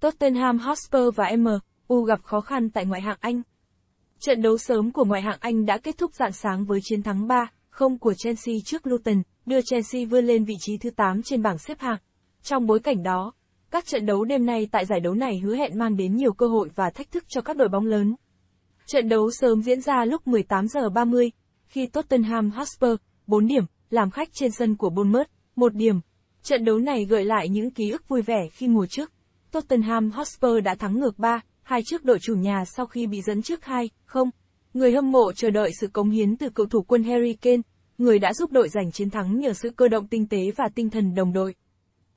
Tottenham Hotspur và MU gặp khó khăn tại ngoại hạng Anh. Trận đấu sớm của ngoại hạng Anh đã kết thúc rạng sáng với chiến thắng 3-0 của Chelsea trước Luton, đưa Chelsea vươn lên vị trí thứ 8 trên bảng xếp hạng. Trong bối cảnh đó, các trận đấu đêm nay tại giải đấu này hứa hẹn mang đến nhiều cơ hội và thách thức cho các đội bóng lớn. Trận đấu sớm diễn ra lúc 18 giờ 30 khi Tottenham Hotspur 4 điểm làm khách trên sân của Bournemouth, 1 điểm. Trận đấu này gợi lại những ký ức vui vẻ khi mùa trước Tottenham Hotspur đã thắng ngược 3, 2 trước đội chủ nhà sau khi bị dẫn trước 2, 0 Người hâm mộ chờ đợi sự cống hiến từ cựu thủ quân Harry Kane, người đã giúp đội giành chiến thắng nhờ sự cơ động tinh tế và tinh thần đồng đội.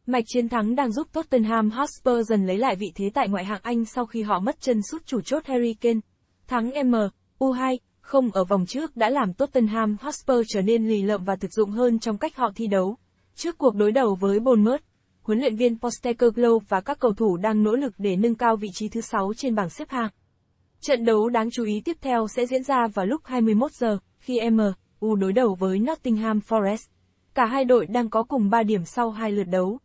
Mạch chiến thắng đang giúp Tottenham Hotspur dần lấy lại vị thế tại ngoại hạng Anh sau khi họ mất chân sút chủ chốt Harry Kane. Thắng M, U2, không ở vòng trước đã làm Tottenham Hotspur trở nên lì lợm và thực dụng hơn trong cách họ thi đấu. Trước cuộc đối đầu với Bournemouth, huấn luyện viên Postecoglou và các cầu thủ đang nỗ lực để nâng cao vị trí thứ 6 trên bảng xếp hạng. Trận đấu đáng chú ý tiếp theo sẽ diễn ra vào lúc 21 giờ, khi MU đối đầu với Nottingham Forest. Cả hai đội đang có cùng 3 điểm sau hai lượt đấu.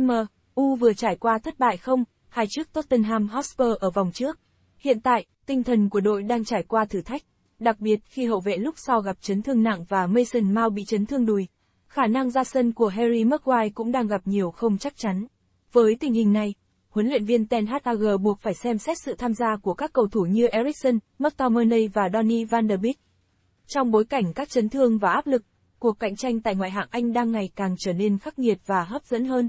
MU vừa trải qua thất bại không, hai trước Tottenham Hotspur ở vòng trước. Hiện tại, tinh thần của đội đang trải qua thử thách, đặc biệt khi hậu vệ lúc sau gặp chấn thương nặng và Mason Mount bị chấn thương đùi khả năng ra sân của Harry Maguire cũng đang gặp nhiều không chắc chắn. Với tình hình này, huấn luyện viên Ten Hag buộc phải xem xét sự tham gia của các cầu thủ như Eriksson, McTominay và Donny van der Beek. Trong bối cảnh các chấn thương và áp lực, cuộc cạnh tranh tại ngoại hạng Anh đang ngày càng trở nên khắc nghiệt và hấp dẫn hơn.